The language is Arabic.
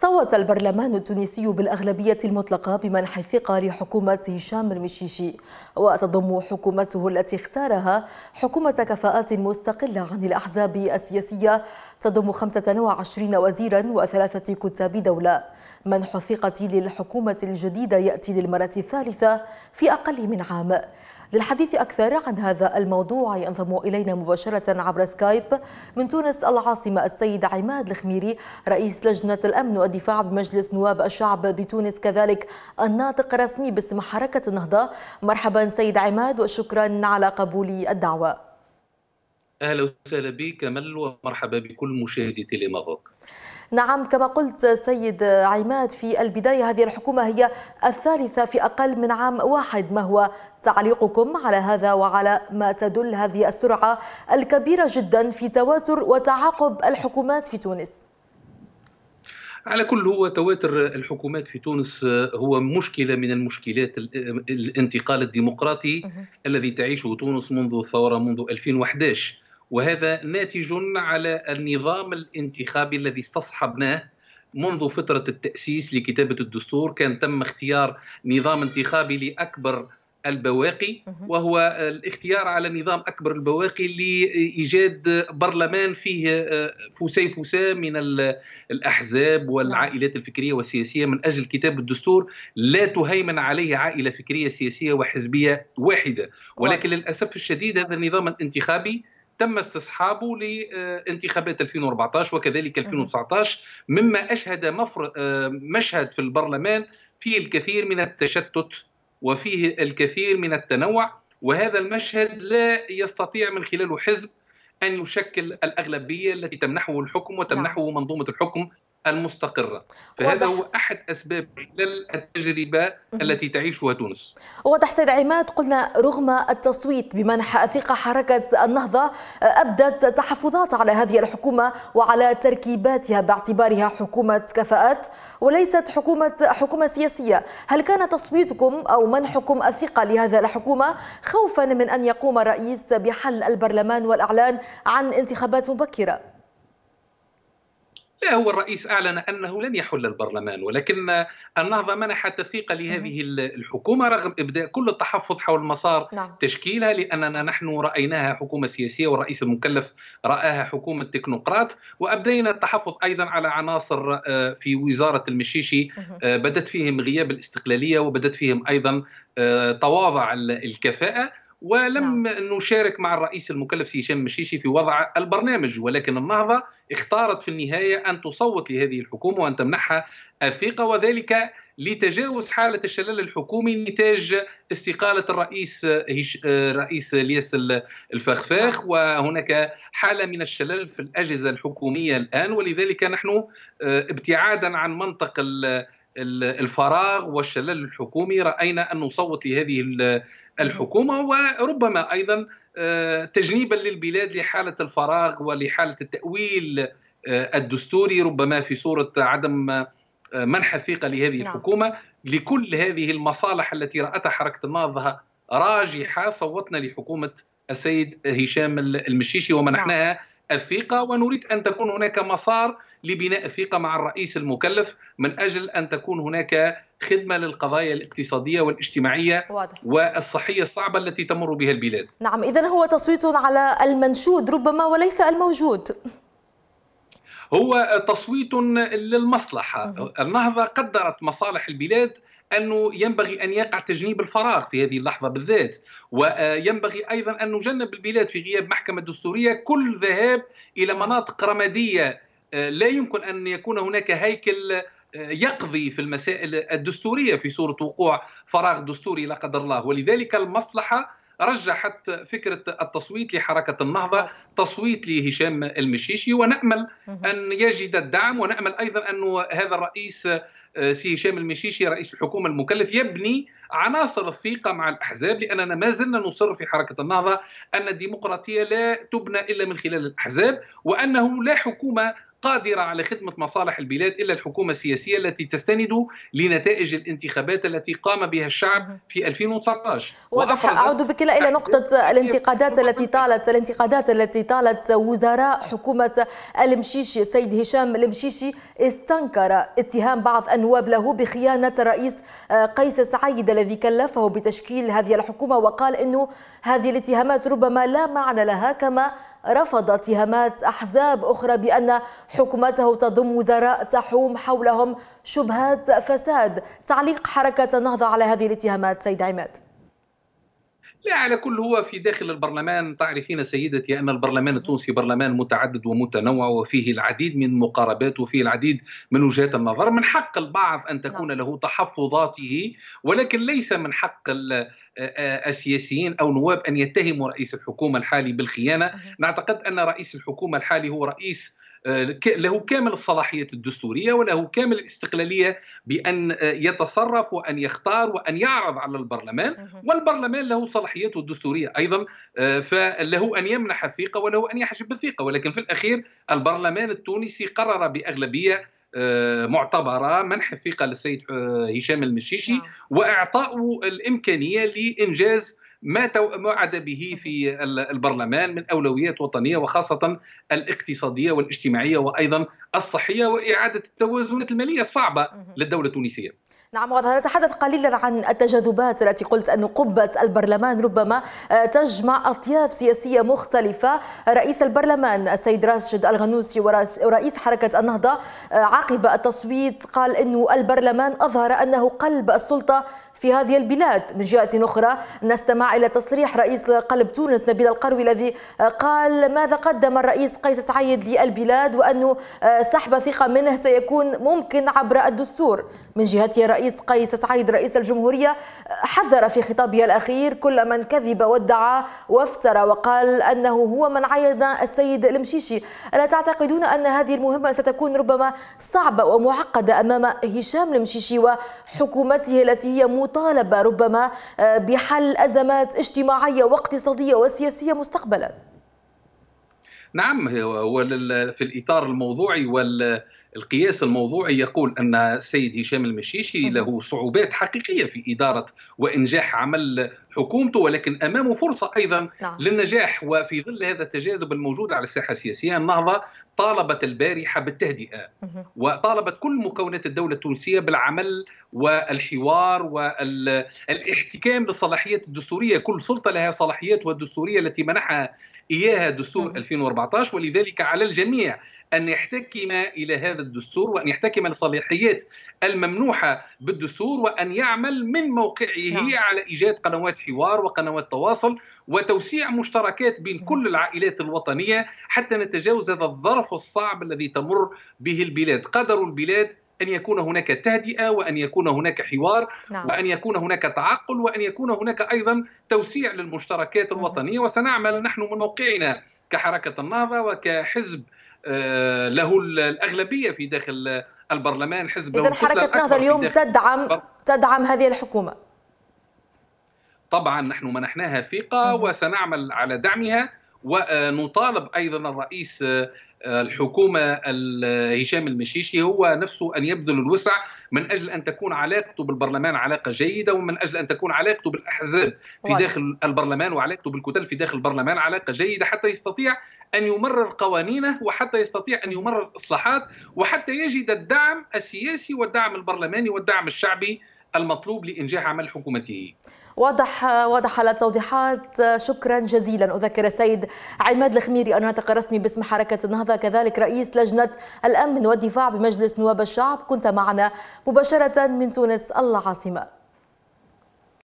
صوت البرلمان التونسي بالأغلبية المطلقة بمنح الثقة لحكومة هشام المشيشي وتضم حكومته التي اختارها حكومة كفاءات مستقلة عن الأحزاب السياسية تضم 25 وزيرا وثلاثة كتاب دولة منح الثقة للحكومة الجديدة يأتي للمرة الثالثة في أقل من عام للحديث أكثر عن هذا الموضوع ينضم إلينا مباشرة عبر سكايب من تونس العاصمة السيد عماد الخميري رئيس لجنة الأمن والدفاع بمجلس نواب الشعب بتونس كذلك الناطق الرسمي باسم حركة النهضة مرحبا سيد عماد وشكرا على قبول الدعوة اهلا وسهلا بك مل ومرحبا بكل مشاهدي تيلي نعم كما قلت سيد عماد في البدايه هذه الحكومه هي الثالثه في اقل من عام واحد ما هو تعليقكم على هذا وعلى ما تدل هذه السرعه الكبيره جدا في تواتر وتعاقب الحكومات في تونس على كل هو تواتر الحكومات في تونس هو مشكله من المشكلات الانتقال الديمقراطي الذي تعيشه تونس منذ الثوره منذ 2011 وهذا ناتج على النظام الانتخابي الذي استصحبناه منذ فترة التأسيس لكتابة الدستور كان تم اختيار نظام انتخابي لأكبر البواقي وهو الاختيار على نظام أكبر البواقي لإيجاد برلمان فيه آه، فوسي فوسا من الأحزاب نعم. والعائلات الفكرية والسياسية من أجل كتاب الدستور لا تهيمن عليه عائلة فكرية سياسية وحزبية واحدة ولكن للأسف الشديد هذا النظام الانتخابي تم استصحابه لانتخابات 2014 وكذلك 2019 مما أشهد مفر... آه، مشهد في البرلمان فيه الكثير من التشتت وفيه الكثير من التنوع وهذا المشهد لا يستطيع من خلاله حزب أن يشكل الأغلبية التي تمنحه الحكم وتمنحه نعم. منظومة الحكم المستقرة فهذا هو أحد أسباب التجربة التي تعيشها تونس واضح سيد عماد قلنا رغم التصويت بمنح ثقة حركة النهضة أبدت تحفظات على هذه الحكومة وعلى تركيباتها باعتبارها حكومة كفاءات وليست حكومة حكومة سياسية هل كان تصويتكم أو منحكم الثقة لهذا الحكومة خوفا من أن يقوم الرئيس بحل البرلمان والإعلان عن انتخابات مبكرة؟ لا هو الرئيس أعلن أنه لن يحل البرلمان ولكن النهضة منحت الثقة لهذه الحكومة رغم إبداء كل التحفظ حول مسار نعم. تشكيلها لأننا نحن رأيناها حكومة سياسية والرئيس المكلف رآها حكومة تكنوقراط وأبدينا التحفظ أيضا على عناصر آه، في وزارة المشيشي آه، بدت فيهم غياب الاستقلالية وبدت فيهم أيضا آه، تواضع الكفاءة ولم نعم. نشارك مع الرئيس المكلف سي هشام مشيشي في وضع البرنامج ولكن النهضه اختارت في النهايه ان تصوت لهذه الحكومه وان تمنحها الثقه وذلك لتجاوز حالة الشلل الحكومي نتاج استقالة الرئيس رئيس الياس الفخفاخ نعم. وهناك حالة من الشلل في الأجهزة الحكومية الآن ولذلك نحن آه، ابتعادا عن منطق الفراغ والشلل الحكومي راينا ان نصوت لهذه الحكومه وربما ايضا آه، تجنيبا للبلاد لحاله الفراغ ولحاله التاويل آه، الدستوري ربما في صوره عدم آه، منح الثقه لهذه نعم. الحكومه لكل هذه المصالح التي راتها حركه النهضه راجحه صوتنا لحكومه السيد هشام المشيشي ومنحناها نعم. الثقه ونريد ان تكون هناك مسار لبناء الثقه مع الرئيس المكلف من اجل ان تكون هناك خدمه للقضايا الاقتصاديه والاجتماعيه واضح. والصحيه الصعبه التي تمر بها البلاد. نعم اذا هو تصويت على المنشود ربما وليس الموجود. هو تصويت للمصلحه، النهضه قدرت مصالح البلاد انه ينبغي ان يقع تجنيب الفراغ في هذه اللحظه بالذات وينبغي ايضا ان نجنب البلاد في غياب محكمه دستوريه كل ذهاب الى مناطق رماديه آه، لا يمكن ان يكون هناك هيكل آه، يقضي في المسائل الدستوريه في صوره وقوع فراغ دستوري لا قدر الله ولذلك المصلحه رجحت فكرة التصويت لحركة النهضة تصويت لهشام المشيشي ونأمل أن يجد الدعم ونأمل أيضا أن هذا الرئيس آه، سي هشام المشيشي رئيس الحكومة المكلف يبني عناصر الثقة مع الأحزاب لأننا ما زلنا نصر في حركة النهضة أن الديمقراطية لا تبنى إلا من خلال الأحزاب وأنه لا حكومة قادرة على خدمة مصالح البلاد إلا الحكومة السياسية التي تستند لنتائج الانتخابات التي قام بها الشعب في 2019 وأعود بك إلى نقطة الانتقادات التي طالت الانتقادات التي طالت وزراء حكومة المشيشي السيد هشام المشيشي استنكر اتهام بعض النواب له بخيانة الرئيس آه، قيس سعيد الذي كلفه بتشكيل هذه الحكومة وقال أنه هذه الاتهامات ربما لا معنى لها كما رفض اتهامات أحزاب أخرى بأن حكومته تضم وزراء تحوم حولهم شبهات فساد تعليق حركة النهضة على هذه الاتهامات سيد عماد لا على كل هو في داخل البرلمان تعرفين سيدتي أن البرلمان التونسي برلمان متعدد ومتنوع وفيه العديد من مقاربات وفيه العديد من وجهات النظر من حق البعض أن تكون نعم. له تحفظاته ولكن ليس من حق السياسيين أو نواب أن يتهموا رئيس الحكومة الحالي بالخيانة نعتقد أن رئيس الحكومة الحالي هو رئيس آه، له كامل الصلاحية الدستورية وله كامل الاستقلالية بأن آه، يتصرف وأن يختار وأن يعرض على البرلمان والبرلمان له صلاحيته الدستورية أيضا آه، فله أن يمنح الثقة وله أن يحجب الثقة ولكن في الأخير البرلمان التونسي قرر بأغلبية معتبرة منح الثقة للسيد هشام المشيشي نعم. وإعطاء الإمكانية لإنجاز ما وعد به في البرلمان من اولويات وطنيه وخاصه الاقتصاديه والاجتماعيه وايضا الصحيه واعاده التوازنات الماليه الصعبه للدوله التونسيه نعم واضح نتحدث قليلا عن التجاذبات التي قلت أن قبة البرلمان ربما آه، تجمع أطياف سياسية مختلفة رئيس البرلمان السيد راشد الغنوسي ورئيس حركة النهضة آه، عقب التصويت قال أن البرلمان أظهر أنه قلب السلطة في هذه البلاد من جهة أخرى نستمع إلى تصريح رئيس قلب تونس نبيل القروي الذي آه، قال ماذا قدم الرئيس قيس سعيد للبلاد وأنه سحب ثقة منه سيكون ممكن عبر الدستور من جهة رئيس الرئيس قيس سعيد رئيس الجمهورية حذر في خطابه الأخير كل من كذب وادعى وافترى وقال أنه هو من عين السيد المشيشي ألا تعتقدون أن هذه المهمة ستكون ربما صعبة ومعقدة أمام هشام المشيشي وحكومته التي هي مطالبة ربما آه، بحل أزمات اجتماعية واقتصادية وسياسية مستقبلا؟ نعم هو في الاطار الموضوعي وال القياس الموضوعي يقول ان السيد هشام المشيشي له صعوبات حقيقيه في اداره وانجاح عمل حكومته ولكن امامه فرصه ايضا نعم. للنجاح وفي ظل هذا التجاذب الموجود على الساحه السياسيه النهضه طالبت البارحه بالتهدئه وطالبت كل مكونات الدوله التونسيه بالعمل والحوار والاحتكام للصلاحيات الدستوريه كل سلطه لها صلاحيات والدستوريه التي منحها اياها دستور 2014 ولذلك على الجميع ان يحتكم الى هذا الدستور وان يحتكم الصلاحيات الممنوحه بالدستور وان يعمل من موقعه نعم. على ايجاد قنوات حوار وقنوات تواصل وتوسيع مشتركات بين كل العائلات الوطنيه حتى نتجاوز هذا الظرف الصعب الذي تمر به البلاد قدر البلاد ان يكون هناك تهدئه وان يكون هناك حوار نعم. وان يكون هناك تعقل وان يكون هناك ايضا توسيع للمشتركات الوطنيه وسنعمل نحن من موقعنا كحركه النهضه وكحزب آه، له الاغلبيه في داخل البرلمان حزب اذا حركه النهضه اليوم تدعم تدعم هذه الحكومه طبعا نحن منحناها ثقه وسنعمل على دعمها ونطالب ايضا الرئيس آه، الحكومه هشام المشيشي هو نفسه ان يبذل الوسع من اجل ان تكون علاقته بالبرلمان علاقه جيده ومن اجل ان تكون علاقته بالاحزاب في داخل البرلمان وعلاقته بالكتل في داخل البرلمان علاقه جيده حتى يستطيع ان يمرر قوانينه وحتى يستطيع ان يمرر اصلاحات وحتى يجد الدعم السياسي والدعم البرلماني والدعم الشعبي المطلوب لإنجاح عمل حكومته واضح واضح على التوضيحات شكرا جزيلا اذكر السيد عماد الخميري الناطق الرسمي باسم حركه النهضه كذلك رئيس لجنه الامن والدفاع بمجلس نواب الشعب كنت معنا مباشره من تونس العاصمه